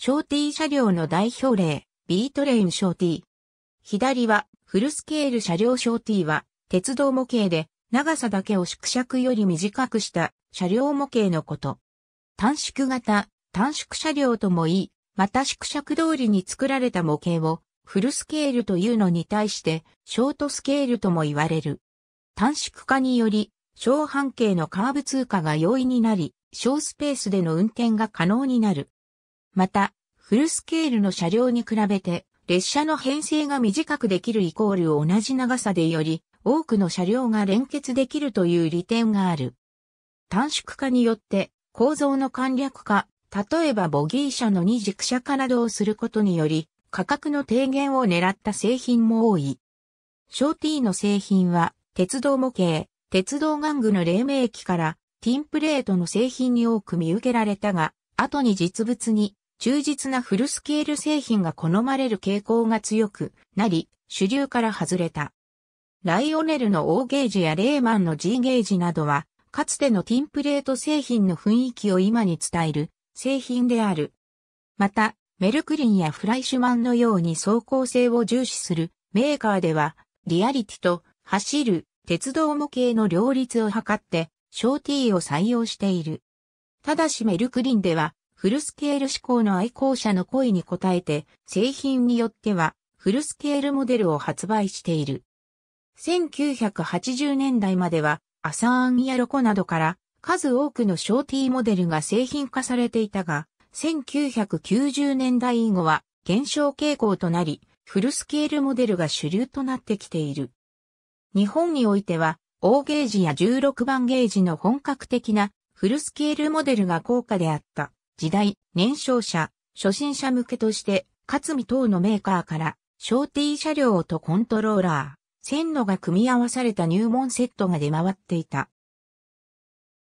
ショーティー車両の代表例、B トレインショーティー。左は、フルスケール車両ショーティーは、鉄道模型で、長さだけを縮尺より短くした車両模型のこと。短縮型、短縮車両ともいい、また縮尺通りに作られた模型を、フルスケールというのに対して、ショートスケールとも言われる。短縮化により、小半径のカーブ通過が容易になり、小スペースでの運転が可能になる。また、フルスケールの車両に比べて、列車の編成が短くできるイコール同じ長さでより、多くの車両が連結できるという利点がある。短縮化によって、構造の簡略化、例えばボギー車の二軸車化などをすることにより、価格の低減を狙った製品も多い。ショーティーの製品は、鉄道模型、鉄道玩具の黎明期から、ティンプレートの製品に多く見受けられたが、後に実物に忠実なフルスケール製品が好まれる傾向が強くなり、主流から外れた。ライオネルの O ゲージやレーマンの G ゲージなどは、かつてのティンプレート製品の雰囲気を今に伝える製品である。また、メルクリンやフライシュマンのように走行性を重視するメーカーでは、リアリティと走る鉄道模型の両立を図って、小 T を採用している。ただしメルクリンでは、フルスケール志向の愛好者の声に応えて、製品によっては、フルスケールモデルを発売している。1980年代までは、アサーンやロコなどから、数多くのショーティーモデルが製品化されていたが、1990年代以後は減少傾向となり、フルスケールモデルが主流となってきている。日本においては、大ゲージや16番ゲージの本格的なフルスケールモデルが高価であった。時代、年少者、初心者向けとして、勝見等のメーカーから、小 T 車両とコントローラー、線路が組み合わされた入門セットが出回っていた。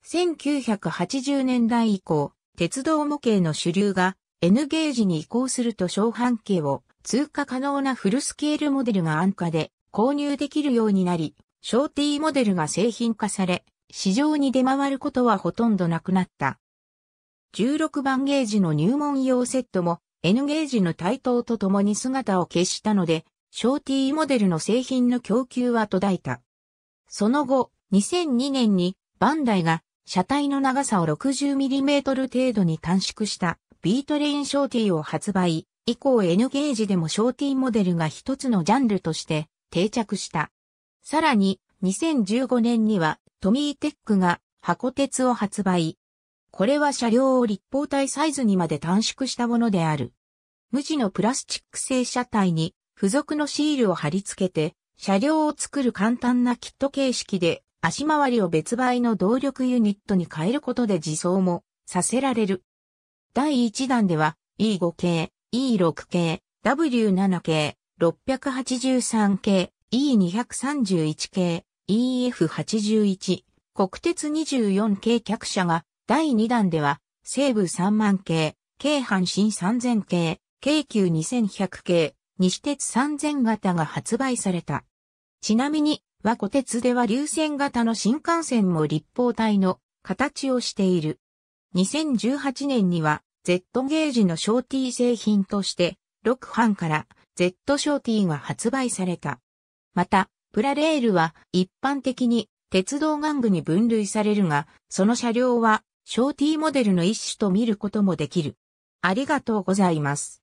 1980年代以降、鉄道模型の主流が N ゲージに移行すると小半径を通過可能なフルスケールモデルが安価で購入できるようになり、小 T モデルが製品化され、市場に出回ることはほとんどなくなった。16番ゲージの入門用セットも N ゲージの台頭とともに姿を消したので、ショーティーモデルの製品の供給は途絶えた。その後、2002年にバンダイが車体の長さを 60mm 程度に短縮したビートレインショーティーを発売、以降 N ゲージでもショーティーモデルが一つのジャンルとして定着した。さらに2015年にはトミーテックが箱鉄を発売、これは車両を立方体サイズにまで短縮したものである。無地のプラスチック製車体に付属のシールを貼り付けて、車両を作る簡単なキット形式で、足回りを別売の動力ユニットに変えることで自走もさせられる。第1弾では E5 系、E6 系、W7 系、683系、E231 系、EF81、国鉄24系客車が第2弾では、西部3万系、京阪新3000系、京急2100系、西鉄3000型が発売された。ちなみに、和古鉄では流線型の新幹線も立方体の形をしている。2018年には Z ゲージのショーティー製品として6班から Z ショーティーが発売された。また、プラレールは一般的に鉄道玩具に分類されるが、その車両はショーティーモデルの一種と見ることもできる。ありがとうございます。